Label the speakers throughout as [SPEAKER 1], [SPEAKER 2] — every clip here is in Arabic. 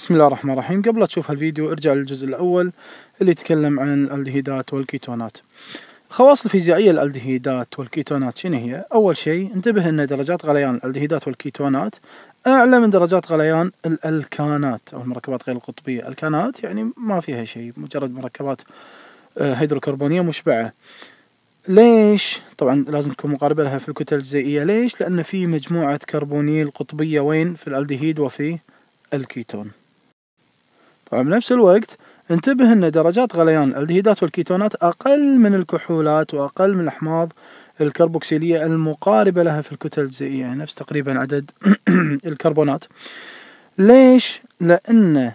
[SPEAKER 1] بسم الله الرحمن الرحيم قبل تشوف هالفيديو ارجع للجزء الأول اللي يتكلم عن الألدهيدات والكيتونات الخواص الفيزيائية للألدهيدات والكيتونات شنو هي؟ أول شيء انتبه أن درجات غليان الألدهيدات والكيتونات أعلى من درجات غليان الألكانات أو المركبات غير القطبية الكانات يعني ما فيها شيء مجرد مركبات آه، هيدروكربونية مشبعة ليش؟ طبعا لازم تكون مقاربة لها في الكتل الجزيئية ليش؟ لأن في مجموعة كربونيل قطبية وين؟ في الألدهيد وفي الكيتون وبنفس الوقت انتبه أن درجات غليان الدهيدات والكيتونات أقل من الكحولات وأقل من الأحماض الكربوكسيلية المقاربة لها في الكتل الجزيئية يعني نفس تقريبا عدد الكربونات ليش؟ لأن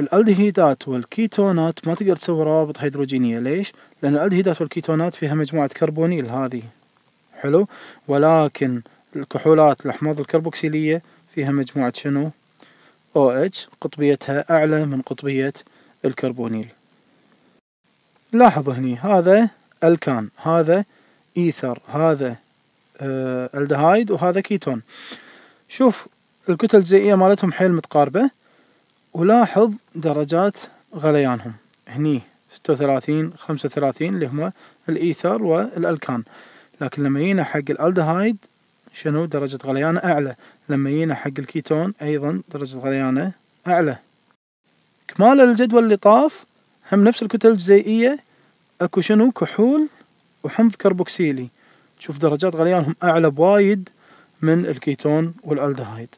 [SPEAKER 1] الالدهيدات والكيتونات ما تقدر تسوي روابط هيدروجينية ليش؟ لأن الالدهيدات والكيتونات فيها مجموعة كربونيل هذه حلو ولكن الكحولات الأحماض الكربوكسيلية فيها مجموعة شنو؟ OH قطبيتها أعلى من قطبية الكربونيل لاحظ هني هذا الكان هذا إيثر هذا آه، الدهايد وهذا كيتون شوف الكتل الجزيئية مالتهم حيل متقاربة ولاحظ درجات غليانهم هني 36 35 اللي هما الإيثر والألكان لكن لما جينا حق الألدهايد شنو درجة غليانه أعلى لما يينا حق الكيتون أيضا درجة غليانه أعلى كمال الجدول اللي طاف هم نفس الكتل الجزيئية أكو شنو كحول وحمض كربوكسيلي تشوف درجات غليانهم أعلى بوايد من الكيتون والألدهايد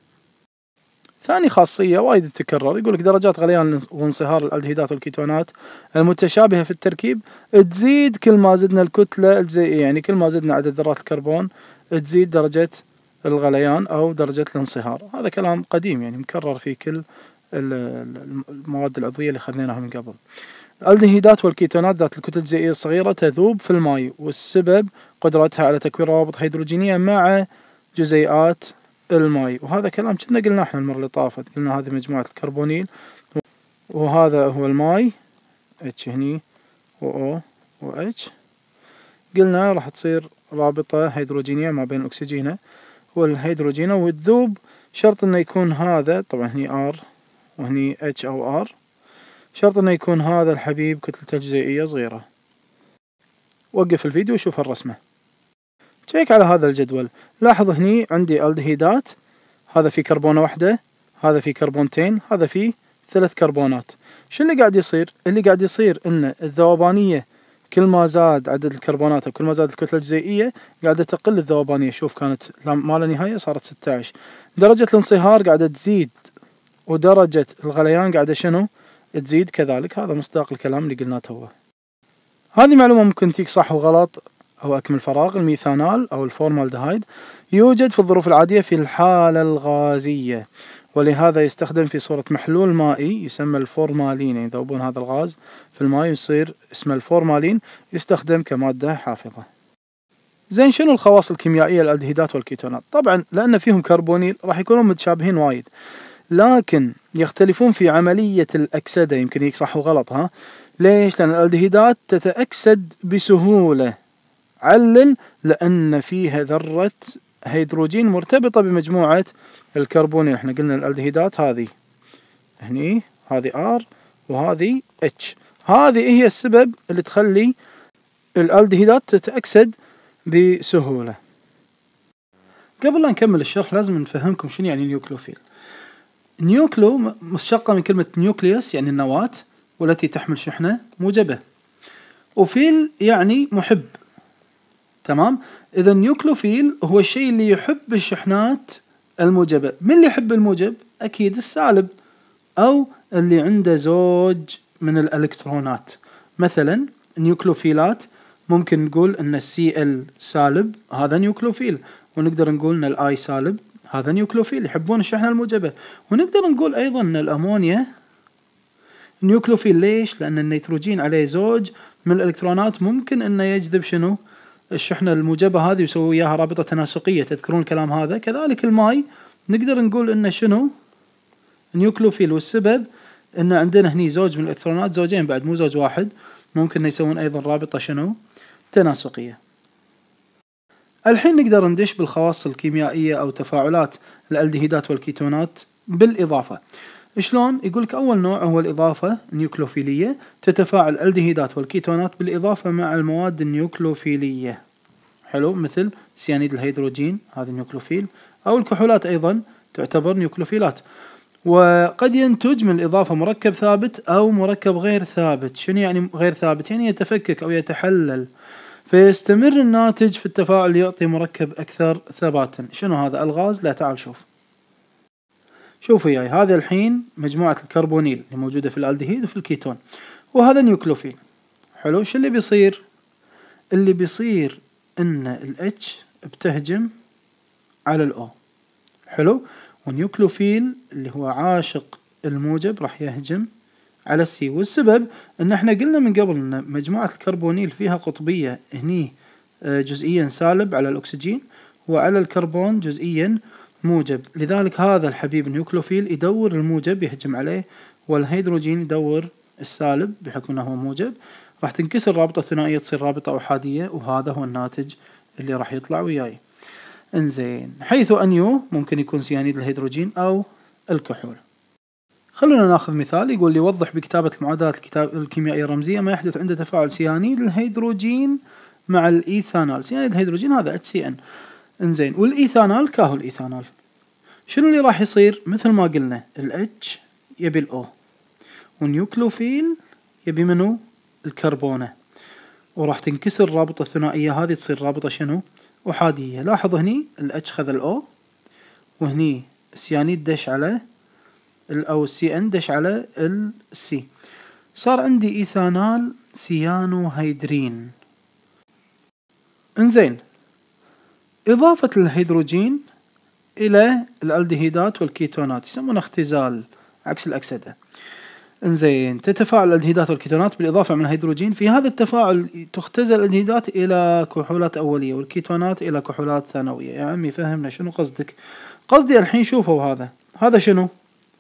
[SPEAKER 1] ثاني خاصية وايد تتكرر يقول لك درجات غليان وانصهار الالدهيدات والكيتونات المتشابهة في التركيب تزيد كل ما زدنا الكتلة الجزيئية يعني كل ما زدنا عدد ذرات الكربون تزيد درجة الغليان أو درجة الانصهار هذا كلام قديم يعني مكرر في كل المواد العضوية اللي خذيناها من قبل الدهيدات والكيتونات ذات الكتل الجزيئية الصغيرة تذوب في الماء والسبب قدرتها على تكوين روابط هيدروجينية مع جزيئات الماء وهذا كلام كنا قلنا احنا المرة اللي طافت قلنا هذه مجموعة الكربونيل وهذا هو الماي اتش هني و او و اتش قلنا راح تصير رابطة هيدروجينية ما بين الأكسجينة والهيدروجينة والذوب شرط انه يكون هذا طبعا هني ار وهني اتش او ار شرط انه يكون هذا الحبيب كتلته جزيئية صغيرة وقف الفيديو وشوف الرسمة تشيك على هذا الجدول لاحظ هني عندي الدهيدات هذا في كربونة واحدة هذا في كربونتين هذا في ثلاث كربونات شو اللي قاعد يصير اللي قاعد يصير ان الذوبانية كل ما زاد عدد الكربونات كل ما زاد الكتله الجزيئيه قاعده تقل الذوبانيه شوف كانت ما لا نهايه صارت 16 درجه الانصهار قاعده تزيد ودرجه الغليان قاعده شنو تزيد كذلك هذا مصداق الكلام اللي قلناه توه هذه معلومه ممكن تيك صح وغلط او اكمل فراغ الميثانال او الفورمالدهايد يوجد في الظروف العاديه في الحاله الغازيه ولهذا يستخدم في صورة محلول مائي يسمى الفورمالين يعني يذوبون هذا الغاز في الماء يصير اسمه الفورمالين يستخدم كمادة حافظة زين شنو الخواص الكيميائية للألدهيدات والكيتونات طبعا لأن فيهم كربونيل راح يكونون متشابهين وايد لكن يختلفون في عملية الأكسدة يمكن هيك صح وغلط ها ليش لأن الألدهيدات تتأكسد بسهولة علل لأن فيها ذرة هيدروجين مرتبطة بمجموعة الكربونيل يعني احنا قلنا الالدهيدات هذه هني هذه ار وهذه اتش هذه هي السبب اللي تخلي الالدهيدات تتأكسد بسهولة قبل لا نكمل الشرح لازم نفهمكم شنو يعني نيوكلوفيل نيوكلو مشتقة من كلمة نيوكليوس يعني النواة والتي تحمل شحنة موجبة وفيل يعني محب تمام إذا النيوكلوفيل هو الشيء اللي يحب الشحنات الموجبة من اللي يحب الموجب أكيد السالب أو اللي عنده زوج من الإلكترونات مثلا نيوكلوفيلات ممكن نقول أن السي ال سالب هذا نيوكلوفيل ونقدر نقول أن الآي سالب هذا نيوكلوفيل يحبون الشحنة الموجبة ونقدر نقول أيضا أن الأمونيا نيوكلوفيل ليش؟ لأن النيتروجين عليه زوج من الإلكترونات ممكن أنه يجذب شنو؟ الشحنه الموجبه هذه يسوي وياها رابطه تناسقيه تذكرون الكلام هذا كذلك الماي نقدر نقول انه شنو نيوكلوفيل والسبب ان عندنا هني زوج من الالكترونات زوجين بعد مو زوج واحد ممكن يسوون ايضا رابطه شنو تناسقيه الحين نقدر ندش بالخواص الكيميائيه او تفاعلات الالدهيدات والكيتونات بالاضافه شلون؟ يقول لك أول نوع هو الإضافة النيوكلوفيلية تتفاعل الدهيدات والكيتونات بالإضافة مع المواد النيوكلوفيلية حلو مثل سيانيد الهيدروجين هذا نيوكلوفيل أو الكحولات أيضا تعتبر نيوكلوفيلات وقد ينتج من الإضافة مركب ثابت أو مركب غير ثابت شنو يعني غير ثابت؟ يعني يتفكك أو يتحلل فيستمر الناتج في التفاعل يعطي مركب أكثر ثباتا شنو هذا الغاز؟ لا تعال شوف شوفوا ياي هذا الحين مجموعة الكربونيل اللي موجودة في الالدهيد وفي الكيتون وهذا نيوكلوفيل حلو شو اللي بيصير اللي بيصير ان الاتش بتهجم على الاو حلو ونيوكلوفيل اللي هو عاشق الموجب راح يهجم على السي والسبب ان احنا قلنا من قبل ان مجموعة الكربونيل فيها قطبية هني آه، جزئيا سالب على الاكسجين وعلى الكربون جزئيا موجب لذلك هذا الحبيب النيوكلوفيل يدور الموجب يهجم عليه والهيدروجين يدور السالب بحكم انه هو موجب راح تنكسر رابطة ثنائية تصير رابطة أحادية وهذا هو الناتج اللي راح يطلع وياي انزين حيث أن يو ممكن يكون سيانيد الهيدروجين أو الكحول خلونا ناخذ مثال يقول يوضح بكتابة المعادلات الكتاب الكيميائية الرمزية ما يحدث عند تفاعل سيانيد الهيدروجين مع الإيثانول سيانيد الهيدروجين هذا HCN انزين والايثانول كاهو الايثانول شنو اللي راح يصير مثل ما قلنا الاتش يبي الاو ونيوكلوفيل يبي منو الكربونه وراح تنكسر الرابطه الثنائيه هذه تصير رابطه شنو احاديه لاحظ هني الاتش خذ الاو وهني السيانيد دش على او السي ان دش على السي صار عندي ايثانال سيانو هيدرين انزين إضافة الهيدروجين إلى الألدهيدات والكيتونات يسمونه اختزال عكس الأكسدة انزين تتفاعل الألدهيدات والكيتونات بالإضافة من الهيدروجين في هذا التفاعل تختزل الألدهيدات إلى كحولات أولية والكيتونات إلى كحولات ثانوية يا عمي فهمنا شنو قصدك قصدي الحين شوفوا هذا هذا شنو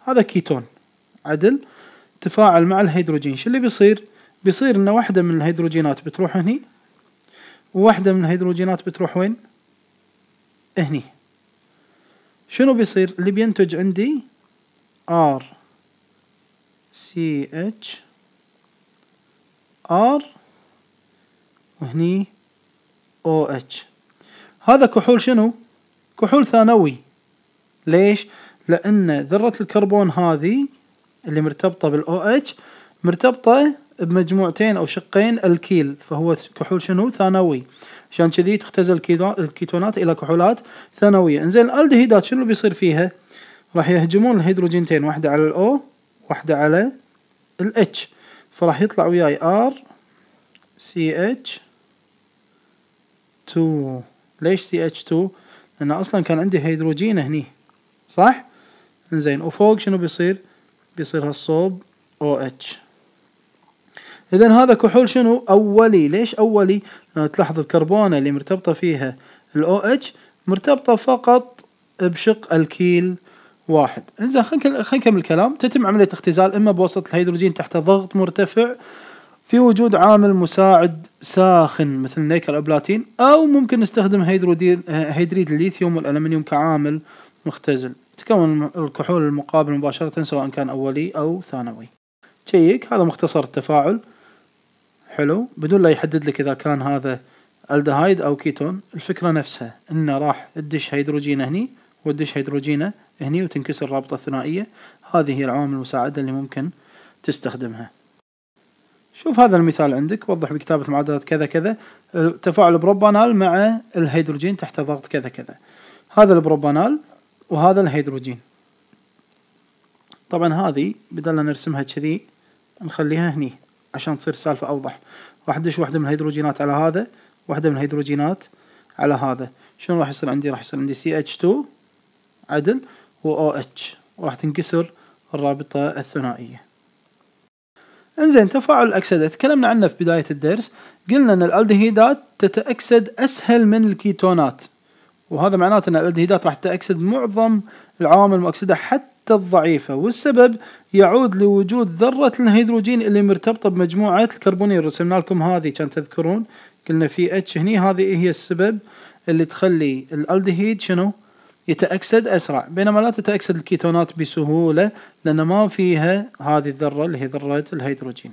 [SPEAKER 1] هذا كيتون عدل تفاعل مع الهيدروجين شو اللي بيصير بيصير ان واحدة من الهيدروجينات بتروح هني وواحدة من الهيدروجينات بتروح وين هني شنو بيصير اللي بينتج عندي R CH R وهني OH هذا كحول شنو كحول ثانوي ليش لأن ذرة الكربون هذه اللي مرتبطة بالـ OH مرتبطة بمجموعتين أو شقين الكيل فهو كحول شنو ثانوي عشان كذي تختزل الكيتونات الى كحولات ثانويه انزين الالدهيدات شنو بيصير فيها راح يهجمون الهيدروجينتين واحده على الاو واحده على الاتش فراح يطلع وياي ار سي اتش 2 ليش سي اتش 2 لان اصلا كان عندي هيدروجين هني صح انزين وفوق شنو بيصير بيصير هالصوب او OH. اتش إذا هذا كحول شنو أولي ليش أولي آه، تلاحظ الكربونة اللي مرتبطة فيها الاو اتش مرتبطة فقط بشق الكيل واحد إنزين خلينا نكمل الكلام تتم عملية اختزال إما بواسطة الهيدروجين تحت ضغط مرتفع في وجود عامل مساعد ساخن مثل او بلاتين أو ممكن نستخدم هيدرودين هيدريد الليثيوم والألمنيوم كعامل مختزل تكون الكحول المقابل مباشرة سواء كان أولي أو ثانوي شيك هذا مختصر التفاعل حلو بدون لا يحدد لك اذا كان هذا الدهايد او كيتون الفكره نفسها انه راح تدش هيدروجينه هني وتدش هيدروجينه هني وتنكسر الرابطه الثنائيه هذه هي العوامل المساعده اللي ممكن تستخدمها شوف هذا المثال عندك وضح بكتابة المعادلات كذا كذا تفاعل بروبانال مع الهيدروجين تحت ضغط كذا كذا هذا البروبانال وهذا الهيدروجين طبعا هذه بدل نرسمها كذي نخليها هني عشان تصير السالفة أوضح راح أدش واحدة من الهيدروجينات على هذا واحدة من الهيدروجينات على هذا شنو راح يصير عندي راح يصير عندي CH2 عدل و OH وراح تنكسر الرابطة الثنائية انزين تفاعل الأكسدة تكلمنا عنه في بداية الدرس قلنا أن الألدهيدات تتأكسد أسهل من الكيتونات وهذا معناته أن الألدهيدات راح تتأكسد معظم العوامل المؤكسدة حتى الضعيفة والسبب يعود لوجود ذرة الهيدروجين اللي مرتبطة بمجموعة الكربونيل رسمنا لكم هذه كان تذكرون قلنا في اتش هني هذه هي السبب اللي تخلي الالدهيد شنو يتأكسد أسرع بينما لا تتأكسد الكيتونات بسهولة لأن ما فيها هذه الذرة اللي هي ذرة الهيدروجين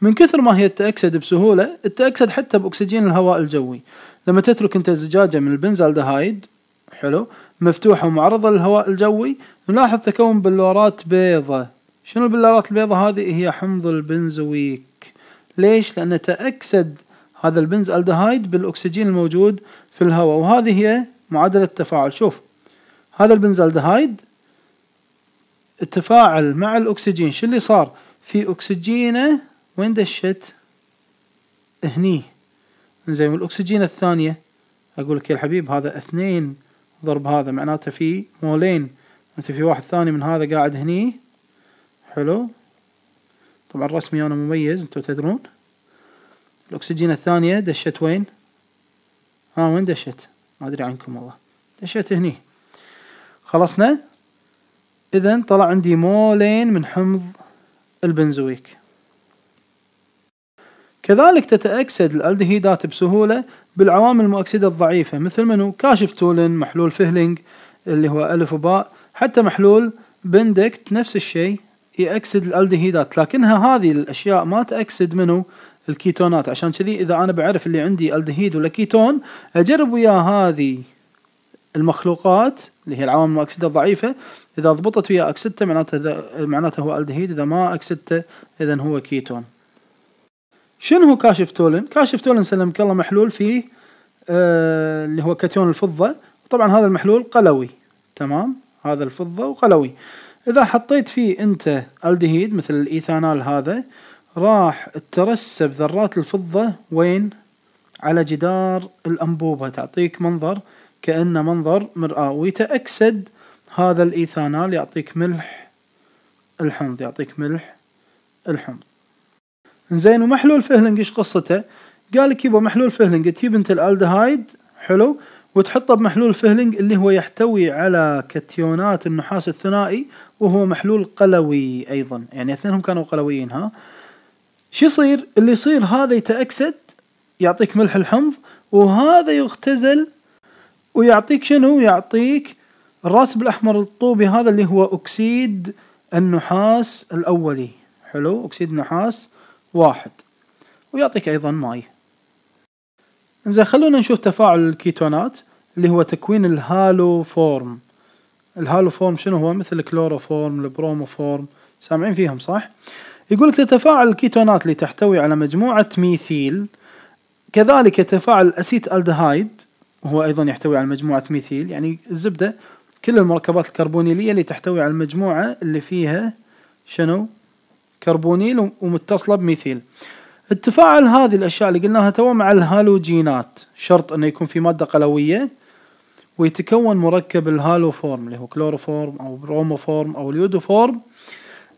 [SPEAKER 1] من كثر ما هي تتأكسد بسهولة تتأكسد حتى بأكسجين الهواء الجوي لما تترك أنت زجاجة من البنزالدهايد حلو مفتوحة ومعرضة للهواء الجوي نلاحظ تكون بلورات بيضة شنو البلورات البيضة هذه هي حمض البنزويك ليش لأن تأكسد هذا البنز الدهايد بالأكسجين الموجود في الهواء وهذه هي معادلة التفاعل شوف هذا البنز الدهايد تفاعل مع الأكسجين شو اللي صار في أكسجينه وين دشت هني زين والأكسجين الثانية أقول لك يا الحبيب هذا اثنين ضرب هذا معناته في مولين انت في واحد ثاني من هذا قاعد هني حلو طبعا رسمي انا مميز انتو تدرون الاكسجين الثانية دشت وين ها آه وين دشت ما ادري عنكم والله دشت هني خلصنا اذا طلع عندي مولين من حمض البنزويك كذلك تتأكسد الألدهيدات بسهولة بالعوامل المؤكسدة الضعيفة مثل منو كاشف تولن محلول فهلينج اللي هو ألف وباء حتى محلول بندكت نفس الشيء يأكسد الألدهيدات لكنها هذه الأشياء ما تأكسد منو الكيتونات عشان كذي إذا أنا بعرف اللي عندي ألدهيد ولا كيتون أجرب ويا هذه المخلوقات اللي هي العوامل المؤكسدة الضعيفة إذا ضبطت ويا أكسدته معناته معناته هو ألدهيد إذا ما أكسدته إذا هو كيتون شنو هو كاشف تولن؟ كاشف تولن سلمك الله محلول فيه آه اللي هو كاتيون الفضة طبعا هذا المحلول قلوي تمام هذا الفضة وقلوي إذا حطيت فيه أنت الدهيد مثل الإيثانال هذا راح ترسب ذرات الفضة وين؟ على جدار الأنبوبة تعطيك منظر كأنه منظر مرآة ويتأكسد هذا الإيثانال يعطيك ملح الحمض يعطيك ملح الحمض زين ومحلول فهلنج ايش قصته؟ قال لك يبا محلول فهلنج تجيب انت الالدهايد حلو وتحطه بمحلول فهلنج اللي هو يحتوي على كتيونات النحاس الثنائي وهو محلول قلوي ايضا يعني اثنينهم كانوا قلويين ها شو يصير اللي يصير هذا يتأكسد يعطيك ملح الحمض وهذا يختزل ويعطيك شنو يعطيك الراسب الاحمر الطوبي هذا اللي هو اكسيد النحاس الاولي حلو اكسيد النحاس واحد ويعطيك أيضا ماي إنزين خلونا نشوف تفاعل الكيتونات اللي هو تكوين الهالوفورم الهالوفورم شنو هو مثل الكلوروفورم البروموفورم سامعين فيهم صح يقولك تتفاعل الكيتونات اللي تحتوي على مجموعة ميثيل كذلك يتفاعل الأسيت ألدهايد وهو أيضا يحتوي على مجموعة ميثيل يعني الزبدة كل المركبات الكربونيلية اللي تحتوي على المجموعة اللي فيها شنو كربونيل ومتصلة بميثيل التفاعل هذه الأشياء اللي قلناها توا مع الهالوجينات شرط أنه يكون في مادة قلوية ويتكون مركب الهالوفورم اللي هو كلوروفورم أو بروموفورم أو اليودوفورم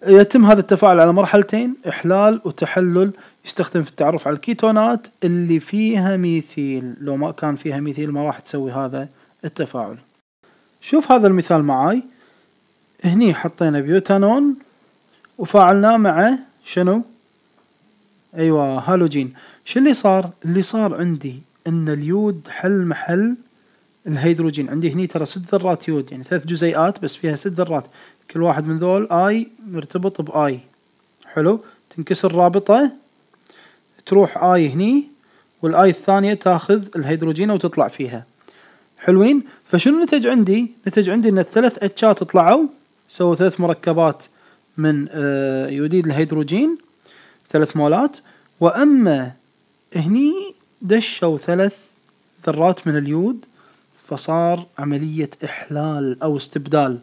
[SPEAKER 1] يتم هذا التفاعل على مرحلتين إحلال وتحلل يستخدم في التعرف على الكيتونات اللي فيها ميثيل لو ما كان فيها ميثيل ما راح تسوي هذا التفاعل شوف هذا المثال معاي هني حطينا بيوتانون وفاعلناه مع شنو ايوه هالوجين شو اللي صار اللي صار عندي ان اليود حل محل الهيدروجين عندي هني ترى ست ذرات يود يعني ثلاث جزيئات بس فيها ست ذرات كل واحد من ذول اي مرتبط باي حلو تنكسر رابطة تروح اي هني والاي الثانية تاخذ الهيدروجين وتطلع فيها حلوين فشنو نتج عندي نتج عندي ان الثلاث اتشات طلعوا سووا ثلاث مركبات من آه، يوديد الهيدروجين ثلاث مولات وأما هني دشوا ثلاث ذرات من اليود فصار عملية إحلال أو استبدال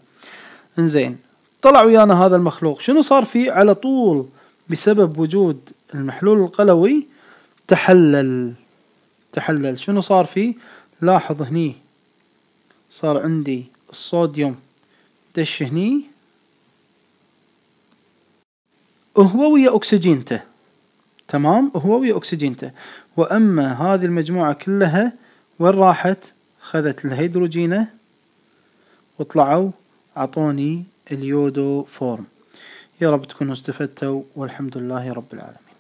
[SPEAKER 1] انزين طلع ويانا هذا المخلوق شنو صار فيه على طول بسبب وجود المحلول القلوي تحلل تحلل شنو صار فيه لاحظ هني صار عندي الصوديوم دش هني هو ويا أكسجينته تمام هو ويا أكسجينته وأما هذه المجموعة كلها وين راحت خذت الهيدروجينة وطلعوا عطوني اليودو فورم يا رب تكونوا استفدتوا والحمد لله رب العالمين